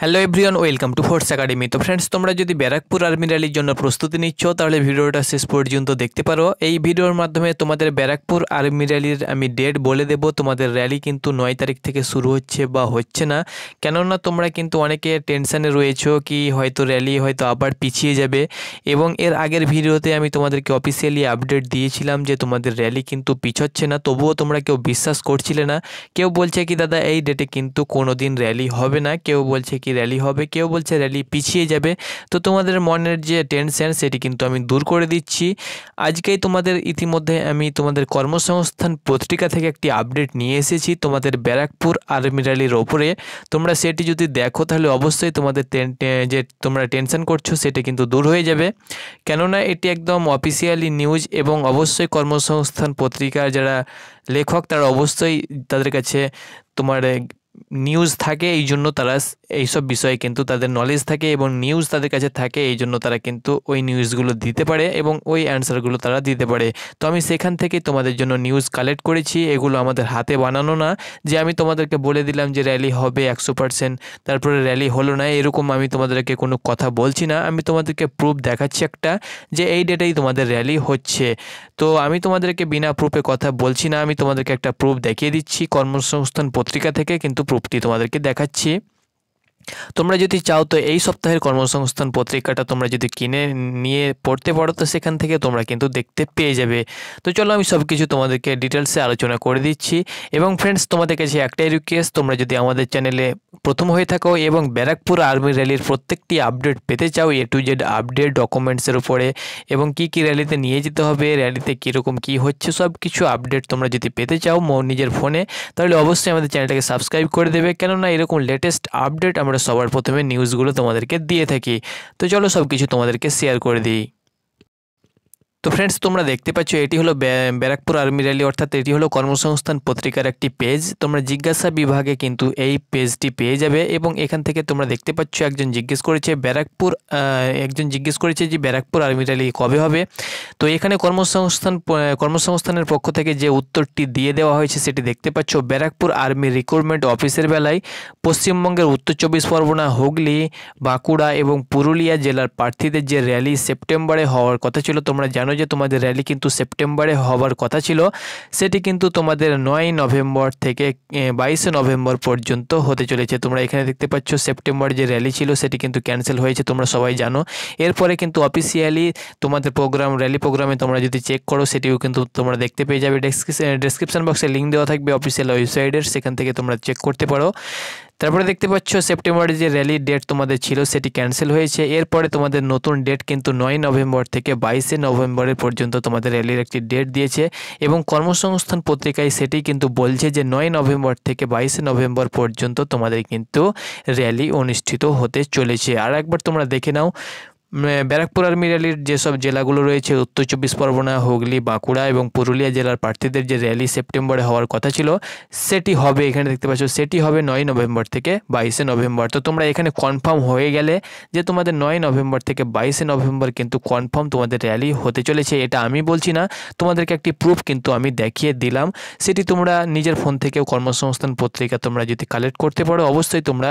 hello everyone welcome to force academy তো friends তোমরা যদি ব্যারাকপুর আর্মি র্যালির জন্য প্রস্তুতি নিচ্ছ তাহলে ভিডিওটা শেষ পর্যন্ত দেখতে পারো এই ভিডিওর মাধ্যমে তোমাদের ব্যারাকপুর আর্মি র্যালির আমি ডেট বলে দেব তোমাদের র্যালি কিন্তু নয় তারিখ থেকে শুরু হচ্ছে বা হচ্ছে না কেননা তোমরা কিন্তু অনেকে টেনশানে রয়েছো কি হয়তো র্যালি হয়তো আবার পিছিয়ে যাবে এবং এর আগের ভিডিওতে আমি তোমাদেরকে অফিসিয়ালি আপডেট দিয়েছিলাম যে তোমাদের র্যালি কিন্তু পিছচ্ছে না তবুও তোমরা কেউ বিশ্বাস করছিলে না কেউ বলছে কি দাদা এই ডেটে কিন্তু কোনো দিন র্যালি হবে না কেউ বলছে নাকি র্যালি হবে কেউ বলছে র্যালি পিছিয়ে যাবে তো তোমাদের মনের যে টেনশন সেটি কিন্তু আমি দূর করে দিচ্ছি আজকেই তোমাদের ইতিমধ্যে আমি তোমাদের কর্মসংস্থান পত্রিকা থেকে একটি আপডেট নিয়ে এসেছি তোমাদের ব্যারাকপুর আর্মি র্যালির ওপরে তোমরা সেটি যদি দেখো তাহলে অবশ্যই তোমাদের যে তোমরা টেনশন করছো সেটি কিন্তু দূর হয়ে যাবে কেননা এটি একদম অফিসিয়ালি নিউজ এবং অবশ্যই কর্মসংস্থান পত্রিকার যারা লেখক তারা অবশ্যই তাদের কাছে তোমার নিউজ থাকে এই জন্য তারা এইসব বিষয়ে কিন্তু তাদের নলেজ থাকে এবং নিউজ তাদের কাছে থাকে এই জন্য তারা কিন্তু ওই নিউজগুলো দিতে পারে এবং ওই অ্যান্সারগুলো তারা দিতে পারে তো আমি সেখান থেকে তোমাদের জন্য নিউজ কালেক্ট করেছি এগুলো আমাদের হাতে বানানো না যে আমি তোমাদেরকে বলে দিলাম যে র্যালি হবে একশো পার্সেন্ট তারপরে র্যালি হলো না এরকম আমি তোমাদেরকে কোনো কথা বলছি না আমি তোমাদেরকে প্রুফ দেখাচ্ছি একটা যে এই ডেটেই তোমাদের র্যালি হচ্ছে তো আমি তোমাদেরকে বিনা প্রুফে কথা বলছি না আমি তোমাদেরকে একটা প্রুফ দেখিয়ে দিচ্ছি কর্মসংস্থান পত্রিকা থেকে কিন্তু প্রুফটি তোমাদেরকে দেখাচ্ছি তোমরা যদি চাও তো এই সপ্তাহের কর্মসংস্থান পত্রিকাটা তোমরা যদি কিনে নিয়ে পড়তে পারো তো সেখান থেকে তোমরা কিন্তু দেখতে পেয়ে যাবে তো চলো আমি সব কিছু তোমাদেরকে ডিটেলসে আলোচনা করে দিচ্ছি এবং ফ্রেন্ডস তোমাদের কাছে একটাই রিকোয়েস্ট তোমরা যদি আমাদের চ্যানেলে প্রথম হয়ে থাকো এবং ব্যারাকপুর আর্মি র্যালির প্রত্যেকটি আপডেট পেতে চাও এ টু জেড আপডেট ডকুমেন্টসের উপরে এবং কি কি র্যালিতে নিয়ে যেতে হবে র্যালিতে কীরকম কি হচ্ছে সব কিছু আপডেট তোমরা যদি পেতে চাও নিজের ফোনে তাহলে অবশ্যই আমাদের চ্যানেলটাকে সাবস্ক্রাইব করে দেবে কেননা এরকম লেটেস্ট আপডেট আমরা সবার প্রথমে নিউজগুলো তোমাদেরকে দিয়ে থাকি তো চলো সব কিছু তোমাদেরকে শেয়ার করে দিই তো ফ্রেন্ডস তোমরা দেখতে পাচ্ছ এটি হলো ব্যারাকপুর আর্মি র্যালি অর্থাৎ এটি হলো কর্মসংস্থান পত্রিকার একটি পেজ তোমরা জিজ্ঞাসা বিভাগে কিন্তু এই পেজটি পেয়ে যাবে এবং এখান থেকে তোমরা দেখতে পাচ্ছ একজন জিজ্ঞেস করেছে ব্যারাকপুর একজন জিজ্ঞেস করেছে যে ব্যারাকপুর আর্মি র্যালি কবে হবে তো এখানে কর্মসংস্থান কর্মসংস্থানের পক্ষ থেকে যে উত্তরটি দিয়ে দেওয়া হয়েছে সেটি দেখতে পাচ্ছ ব্যারাকপুর আর্মি রিক্রুটমেন্ট অফিসের বেলায় পশ্চিমবঙ্গের উত্তর চব্বিশ পরগনা হুগলি বাঁকুড়া এবং পুরুলিয়া জেলার প্রার্থীদের যে র্যালি সেপ্টেম্বরে হওয়ার কথা ছিল তোমরা জানো যে তোমাদের র্যালি কিন্তু সেপ্টেম্বরে হওয়ার কথা ছিল সেটি কিন্তু তোমাদের নয় নভেম্বর থেকে বাইশে নভেম্বর পর্যন্ত হতে চলেছে তোমরা এখানে দেখতে পাচ্ছ সেপ্টেম্বর যে র্যালি ছিল সেটি কিন্তু ক্যান্সেল হয়েছে তোমরা সবাই জানো এরপরে কিন্তু অফিসিয়ালি তোমাদের প্রোগ্রাম র্যালি প্রোগ্রামে তোমরা যদি চেক করো সেটিও কিন্তু তোমরা দেখতে পেয়ে যাবে ডেসক্রিপশন বক্সে লিঙ্ক দেওয়া থাকবে অফিসিয়াল ওয়েবসাইটের সেখান থেকে তোমরা চেক করতে পারো তারপরে দেখতে পাচ্ছ সেপ্টেম্বরে যে র্যালির ডেট তোমাদের ছিল সেটি ক্যান্সেল হয়েছে এরপরে তোমাদের নতুন ডেট কিন্তু নয় নভেম্বর থেকে বাইশে নভেম্বরের পর্যন্ত তোমাদের র্যালির একটি ডেট দিয়েছে এবং কর্মসংস্থান পত্রিকায় সেটি কিন্তু বলছে যে নয় নভেম্বর থেকে বাইশে নভেম্বর পর্যন্ত তোমাদের কিন্তু র্যালি অনুষ্ঠিত হতে চলেছে আর একবার তোমরা দেখে নাও মানে ব্যারাকপুর আর মিরালির যেসব জেলাগুলো রয়েছে উত্তর চব্বিশ পরগনা হুগলি বাঁকুড়া এবং পুরুলিয়া জেলার প্রার্থীদের যে র্যালি সেপ্টেম্বরে হওয়ার কথা ছিল সেটি হবে এখানে দেখতে পাচ্ছ সেটি হবে নয় নভেম্বর থেকে বাইশে নভেম্বর তো তোমরা এখানে কনফার্ম হয়ে গেলে যে তোমাদের নয় নভেম্বর থেকে বাইশে নভেম্বর কিন্তু কনফার্ম তোমাদের র্যালি হতে চলেছে এটা আমি বলছি না তোমাদেরকে একটি প্রুফ কিন্তু আমি দেখিয়ে দিলাম সেটি তোমরা নিজের ফোন থেকেও কর্মসংস্থান পত্রিকা তোমরা যদি কালেক্ট করতে পারো অবশ্যই তোমরা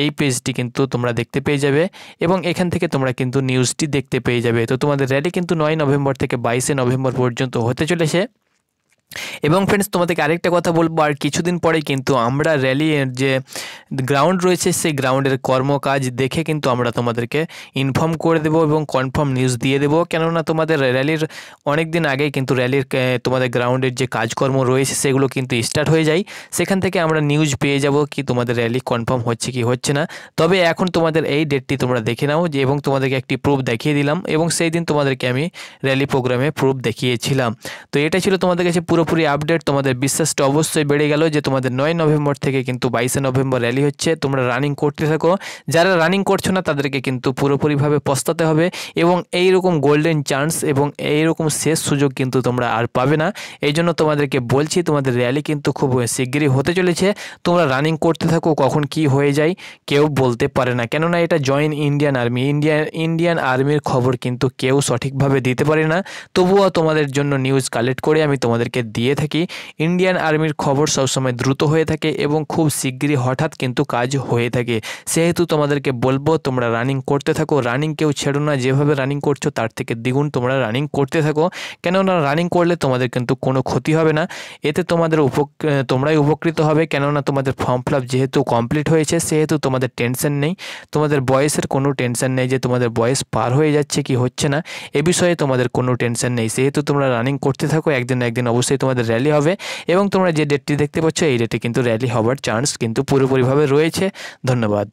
এই পেজটি কিন্তু তোমরা দেখতে পেয়ে যাবে এবং এখান থেকে তোমরা কিন্তু নিউজটি দেখতে পেয়ে যাবে তো তোমাদের র্যালি কিন্তু নয় নভেম্বর থেকে বাইশে নভেম্বর পর্যন্ত হতে চলেছে এবং ফ্রেন্ডস তোমাদেরকে আরেকটা কথা বলবো আর কিছুদিন পরে কিন্তু আমরা র্যালি যে গ্রাউন্ড রয়েছে সেই গ্রাউন্ডের কর্মকাজ দেখে কিন্তু আমরা তোমাদেরকে ইনফর্ম করে দেব এবং কনফার্ম নিউজ দিয়ে দেবো কেননা তোমাদের র্যালির অনেক দিন আগেই কিন্তু র্যালির তোমাদের গ্রাউন্ডের যে কাজকর্ম রয়েছে সেগুলো কিন্তু স্টার্ট হয়ে যায় সেখান থেকে আমরা নিউজ পেয়ে যাব কি তোমাদের র্যালি কনফার্ম হচ্ছে কি হচ্ছে না তবে এখন তোমাদের এই ডেটটি তোমরা দেখে নাও যে এবং তোমাদেরকে একটি প্রুফ দেখিয়ে দিলাম এবং সেই দিন তোমাদেরকে আমি র্যালি প্রোগ্রামে প্রুফ দেখিয়েছিলাম তো এটা ছিল তোমাদের কাছে পুরোপুরি আপডেট তোমাদের বিশ্বাসটা অবশ্যই বেড়ে গেল যে তোমাদের নয় নভেম্বর থেকে কিন্তু বাইশে নভেম্বর র্যালি সেগুলি হচ্ছে তোমরা রানিং করতে থাকো যারা রানিং করছো না তাদেরকে কিন্তু পুরোপুরিভাবে পস্তাতে হবে এবং এই রকম গোল্ডেন চান্স এবং এই রকম শেষ সুযোগ কিন্তু তোমরা আর পাবে না এই জন্য তোমাদেরকে বলছি তোমাদের র্যালি কিন্তু খুব শিগগিরই হতে চলেছে তোমরা রানিং করতে থাকো কখন কি হয়ে যায় কেউ বলতে পারে না কেননা এটা join Indian army Indian Indian আর্মির খবর কিন্তু কেউ সঠিকভাবে দিতে পারে না তবুও তোমাদের জন্য নিউজ কালেক্ট করে আমি তোমাদেরকে দিয়ে থাকি ইন্ডিয়ান আর্মির খবর সবসময় দ্রুত হয়ে থাকে এবং খুব শিগগিরই হঠাৎ কিন্তু কিন্তু কাজ হয়ে থাকে সেহেতু তোমাদেরকে বলবো তোমরা রানিং করতে থাকো রানিং কেউ ছেড়ো না যেভাবে রানিং করছো তার থেকে দ্বিগুণ তোমরা রানিং করতে থাকো কেননা রানিং করলে তোমাদের কিন্তু কোনো ক্ষতি হবে না এতে তোমাদের উপ তোমরাই উপকৃত হবে কেননা তোমাদের ফর্ম ফিল যেহেতু কমপ্লিট হয়েছে সেহেতু তোমাদের টেনশন নেই তোমাদের বয়সের কোনো টেনশন নেই যে তোমাদের বয়স পার হয়ে যাচ্ছে কি হচ্ছে না এ বিষয়ে তোমাদের কোনো টেনশন নেই সেহেতু তোমরা রানিং করতে থাকো একদিন একদিন অবশ্যই তোমাদের র্যালি হবে এবং তোমরা যে ডেটটি দেখতে পাচ্ছ এই ডেটে কিন্তু র্যালি হওয়ার চান্স কিন্তু পুরোপুরিভাবে রয়েছে ধন্যবাদ